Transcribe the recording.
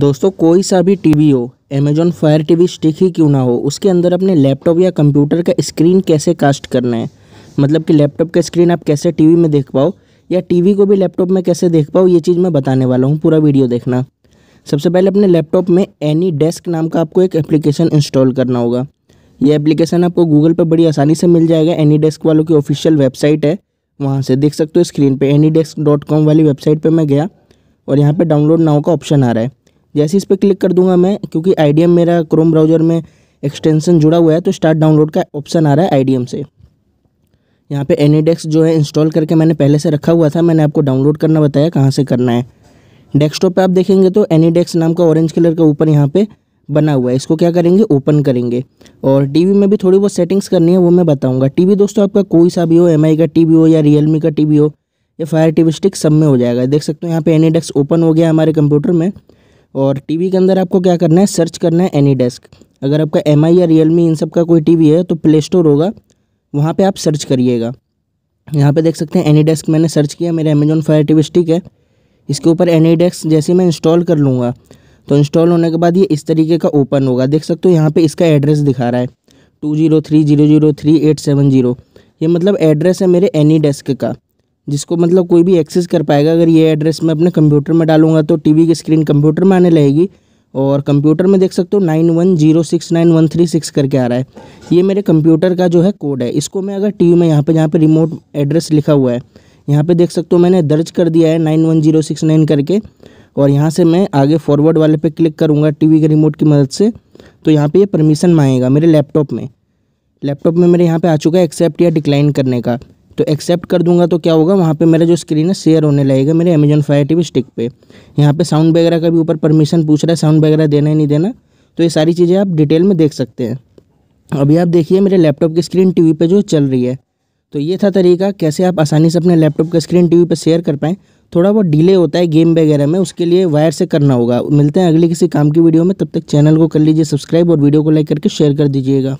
दोस्तों कोई सा भी टीवी हो अमेजॉन फायर टीवी स्टिक ही क्यों ना हो उसके अंदर अपने लैपटॉप या कंप्यूटर का स्क्रीन कैसे कास्ट करना है मतलब कि लैपटॉप का स्क्रीन आप कैसे टीवी में देख पाओ या टीवी को भी लैपटॉप में कैसे देख पाओ ये चीज़ मैं बताने वाला हूँ पूरा वीडियो देखना सबसे पहले अपने लैपटॉप में एनी डेस्क नाम का आपको एक एप्लीकेशन इंस्टॉल करना होगा ये एप्लीकेशन आपको गूगल पर बड़ी आसानी से मिल जाएगा एनी डेस्क वालों की ऑफिशियल वेबसाइट है वहाँ से देख सकते हो स्क्रीन पर एनी डेस्क डॉट वाली वेबसाइट पर मैं गया और यहाँ पर डाउनलोड नाव का ऑप्शन आ रहा है जैसे इस पर क्लिक कर दूंगा मैं क्योंकि आई मेरा क्रोम ब्राउज़र में एक्सटेंशन जुड़ा हुआ है तो स्टार्ट डाउनलोड का ऑप्शन आ रहा है आई से यहाँ पे डेस्क जो है इंस्टॉल करके मैंने पहले से रखा हुआ था मैंने आपको डाउनलोड करना बताया कहाँ से करना है डेस्कटॉप पे आप देखेंगे तो एनीडेक्स नाम का ऑरेंज कलर का ऊपर यहाँ पे बना हुआ है इसको क्या करेंगे ओपन करेंगे और टीवी में भी थोड़ी बहुत सेटिंग्स करनी है वो मैं बताऊँगा टी दोस्तों आपका कोई सा भी हो एम का टी हो या रियलमी का टी हो या फायर टीवी स्टिक सब में हो जाएगा देख सकते हो यहाँ पे एनी ओपन हो गया हमारे कंप्यूटर में और टीवी के अंदर आपको क्या करना है सर्च करना है एनी डेस्क अगर आपका एम या रियलमी इन सब का कोई टी है तो प्ले स्टोर होगा वहाँ पर आप सर्च करिएगा यहाँ पर देख सकते हैं एनी डेस्क मैंने सर्च किया मेरा अमेजोन फायर टी स्टिक है इसके ऊपर एनी डेस्क जैसे मैं इंस्टॉल कर लूँगा तो इंस्टॉल होने के बाद ये इस तरीके का ओपन होगा देख सकते हो यहाँ पे इसका एड्रेस दिखा रहा है two zero three zero zero three eight seven zero ये मतलब एड्रेस है मेरे एनी डेस्क का जिसको मतलब कोई भी एक्सेस कर पाएगा अगर ये एड्रेस मैं अपने कंप्यूटर में डालूंगा तो टीवी की स्क्रीन कंप्यूटर में आने लगेगी और कंप्यूटर में देख सकते हो nine one zero six nine one three six करके आ रहा है ये मेरे कंप्यूटर का जो है कोड है इसको मैं अगर टीवी में यहाँ पे जहाँ पे रिमोट एड्रेस लिखा हुआ है यहाँ पे देख सकते हो मैंने दर्ज कर दिया है nine one zero six nine करके और यहाँ से मैं आगे फॉरवर्ड वाले पे क्लिक करूँगा वी के रिमोट की मदद से तो यहाँ पर ये परमिशन मांगेगा मेरे लैपटॉप में लैपटॉप में मेरे यहाँ पर आ चुका है एक्सेप्ट या डिक्लाइन करने का तो एक्सेप्ट कर दूंगा तो क्या होगा वहाँ पे मेरा जो स्क्रीन है शेयर होने लगेगा मेरे अमेजन फायर टी स्टिक पे यहाँ पे साउंड वगैरह का भी ऊपर परमिशन पूछ रहा है साउंड वगैरह देना है नहीं देना तो ये सारी चीज़ें आप डिटेल में देख सकते हैं अभी आप देखिए मेरे लैपटॉप की स्क्रीन टी पे जो चल रही है तो ये था तरीका कैसे आप आसानी से अपने लैपटॉप का स्क्रीन टी वी शेयर कर पाएँ थोड़ा बहुत डिले होता है गेम वगैरह में उसके लिए वायर से करना होगा मिलते हैं अगले किसी काम की वीडियो में तब तक चैनल को कर लीजिए सब्सक्राइब और वीडियो को लाइक करके शेयर कर दीजिएगा